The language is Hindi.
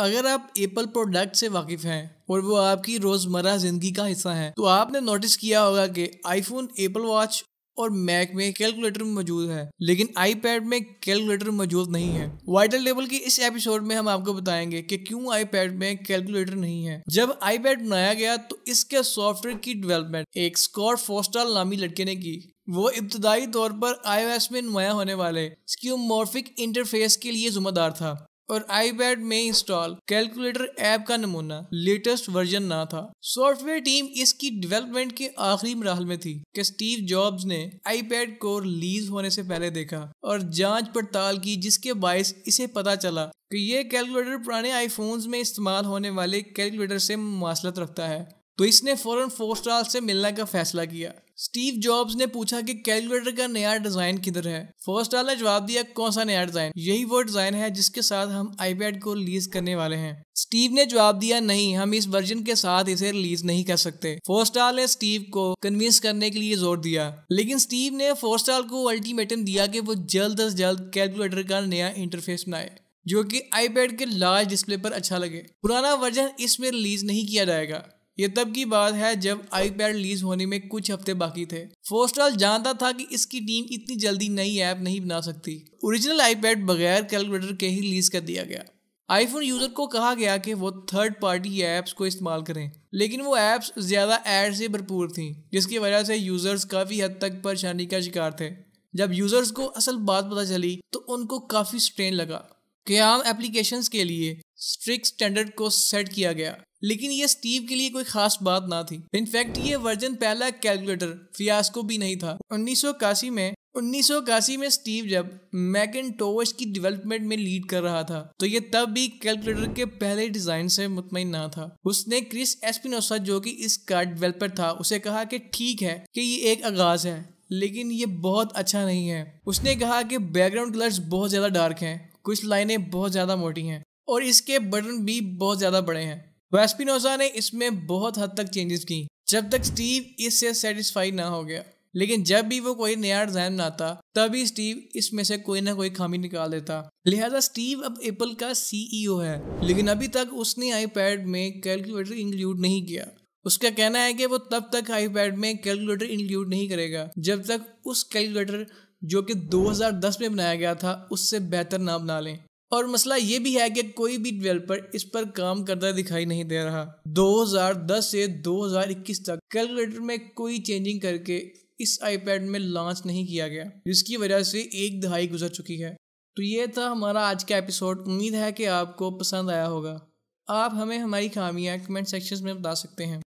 अगर आप एप्पल प्रोडक्ट से वाकिफ हैं और वो आपकी रोजमर्रा जिंदगी का हिस्सा है तो आपने नोटिस किया होगा कि आईफोन एप्पल वॉच और मैक में कैलकुलेटर मौजूद है लेकिन आईपैड में कैलकुलेटर मौजूद नहीं है वाइटल टेबल की इस एपिसोड में हम आपको बताएंगे कि क्यों आईपैड में कैलकुलेटर नहीं है जब आईपैड बनाया गया तो इसके सॉफ्टवेयर की डेवलपमेंट एक स्कॉट फोस्टाल नामी लड़के ने की वो इब्तदाई तौर पर आईओएस में नुमाया होने वाले स्क्यूमोर्फिक इंटरफेस के लिए जुम्मेदार था और आईपैड में इंस्टॉल कैलकुलेटर ऐप का नमूना लेटेस्ट वर्जन ना था सॉफ्टवेयर टीम इसकी डेवलपमेंट के आखिरी मरहल में थी कि स्टीव जॉब्स ने आईपैड को रिलीज होने से पहले देखा और जांच पड़ताल की जिसके बायस इसे पता चला कि यह कैलकुलेटर पुराने आईफोन्स में इस्तेमाल होने वाले कैलकुलेटर से मासलत रखता है तो इसने फौरन फोर स्टार से मिलने का फैसला किया स्टीव जॉब्स ने पूछा कि कैलकुलेटर का नया डिजाइन किधर है फर्स्ट ने जवाब दिया कौन सा नया डिजाइन यही वो डिजाइन है जिसके साथ हम आईपैड को रिलीज करने वाले हैं स्टीव ने जवाब दिया नहीं हम इस वर्जन के साथ इसे रिलीज नहीं कर सकते स्टार ने स्टीव को कन्विंस करने के लिए जोर दिया लेकिन स्टीव ने फोरस्टाल को अल्टीमेटम दिया कि वो जल्द अज जल्द कैलकुलेटर का नया इंटरफेस बनाए जो कि आईपैड के लार्ज डिस्प्ले पर अच्छा लगे पुराना वर्जन इसमें रिलीज नहीं किया जाएगा ये तब की बात है जब आईपैड रिलीज होने में कुछ हफ्ते बाकी थे फोस्टल जानता था कि इसकी टीम इतनी जल्दी नई ऐप नहीं बना सकती ओरिजिनल आईपैड बगैर कैलकुलेटर के ही रिलीज कर दिया गया आईफोन यूजर को कहा गया कि वो थर्ड पार्टी ऐप्स को इस्तेमाल करें लेकिन वो ऐप्स ज़्यादा एड से भरपूर थीं जिसकी वजह से यूजर्स काफ़ी हद तक परेशानी का शिकार थे जब यूजर्स को असल बात पता चली तो उनको काफ़ी स्ट्रेन लगा क्या आम के लिए स्ट्रिक्ट स्टैंडर्ड को सेट किया गया लेकिन ये स्टीव के लिए कोई खास बात ना थी इनफैक्ट ये वर्जन पहला कैलकुलेटर फियास्को भी नहीं था उन्नीस में उन्नीस में स्टीव जब मैकन की डेवलपमेंट में लीड कर रहा था तो ये तब भी कैलकुलेटर के पहले डिजाइन से मुतमिन ना था उसने क्रिस एस्पिनोसा जो कि इसका डेवलपर था उसे कहा कि ठीक है कि ये एक आगाज है लेकिन ये बहुत अच्छा नहीं है उसने कहा कि बैकग्राउंड कलर्स बहुत ज़्यादा डार्क हैं कुछ लाइनें बहुत ज़्यादा मोटी हैं और इसके बटन भी बहुत ज़्यादा बड़े हैं वेस्पिनोजा ने इसमें बहुत हद तक चेंजेस की जब तक स्टीव इससे सेटिस्फाई ना हो गया लेकिन जब भी वो कोई नया डिजाइन बनाता तभी स्टीव इसमें से कोई ना कोई खामी निकाल देता लिहाजा स्टीव अब एप्पल का सीईओ e है लेकिन अभी तक उसने आईपैड में कैलकुलेटर इंक्लूड नहीं किया उसका कहना है कि वो तब तक आईपैड में कैलकुलेटर इंक्लूड नहीं करेगा जब तक उस कैलकुलेटर जो कि 2010 में बनाया गया था उससे बेहतर ना बना लें और मसला ये भी है कि कोई भी डेवलपर इस पर काम करता दिखाई नहीं दे रहा 2010 से 2021 तक कैलकुलेटर में कोई चेंजिंग करके इस आईपैड में लॉन्च नहीं किया गया जिसकी वजह से एक दहाई गुजर चुकी है तो ये था हमारा आज का एपिसोड उम्मीद है कि आपको पसंद आया होगा आप हमें हमारी खामियाँ कमेंट सेक्शन में बता सकते हैं